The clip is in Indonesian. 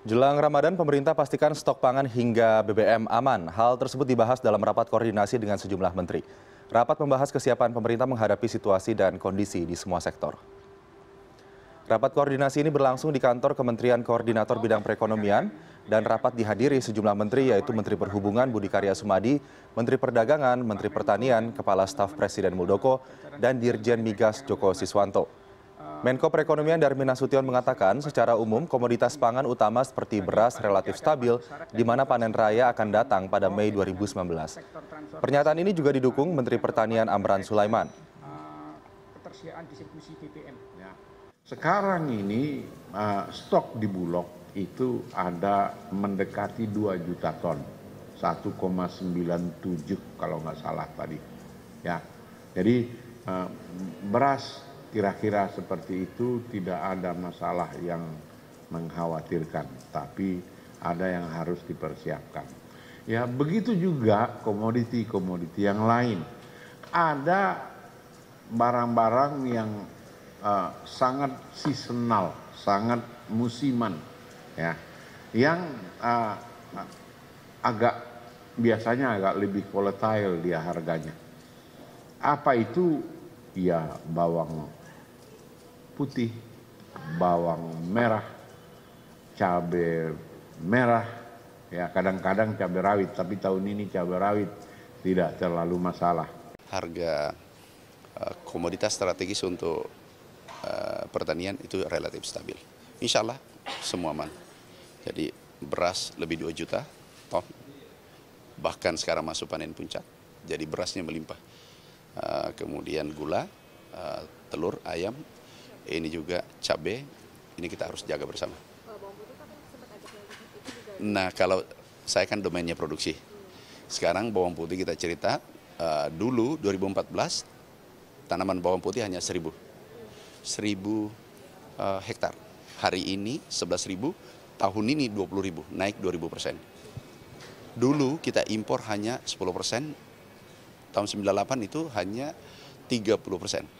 Jelang Ramadan, pemerintah pastikan stok pangan hingga BBM aman. Hal tersebut dibahas dalam rapat koordinasi dengan sejumlah menteri. Rapat membahas kesiapan pemerintah menghadapi situasi dan kondisi di semua sektor. Rapat koordinasi ini berlangsung di kantor Kementerian Koordinator Bidang Perekonomian dan rapat dihadiri sejumlah menteri yaitu Menteri Perhubungan Budi Karya Sumadi, Menteri Perdagangan, Menteri Pertanian, Kepala Staf Presiden Muldoko, dan Dirjen Migas Joko Siswanto. Menko Perekonomian Darmin Nasution mengatakan secara umum komoditas pangan utama seperti beras relatif stabil di mana panen raya akan datang pada Mei 2019. Pernyataan ini juga didukung Menteri Pertanian Amran Sulaiman. Ya. Sekarang ini eh, stok di Bulog itu ada mendekati 2 juta ton. 1,97 kalau nggak salah tadi. Ya. Jadi eh, beras kira-kira seperti itu tidak ada masalah yang mengkhawatirkan, tapi ada yang harus dipersiapkan. Ya, begitu juga komoditi-komoditi yang lain. Ada barang-barang yang uh, sangat seasonal, sangat musiman, ya, yang uh, agak biasanya agak lebih volatile dia harganya. Apa itu? Ya, bawang putih, bawang merah, cabai merah, ya kadang-kadang cabai rawit, tapi tahun ini cabai rawit tidak terlalu masalah. Harga uh, komoditas strategis untuk uh, pertanian itu relatif stabil. Insya Allah semua aman. Jadi beras lebih 2 juta ton, bahkan sekarang masuk panen puncak, jadi berasnya melimpah. Uh, kemudian gula, telur, ayam, ini juga cabai, ini kita harus jaga bersama. Kan gitu ya? Nah kalau saya kan domainnya produksi, sekarang bawang putih kita cerita, eh, dulu 2014 tanaman bawang putih hanya 1000 1000 eh, hektar. Hari ini 11.000, tahun ini 20.000, naik 2.000 persen. Dulu kita impor hanya 10 persen, tahun 98 itu hanya 30 persen.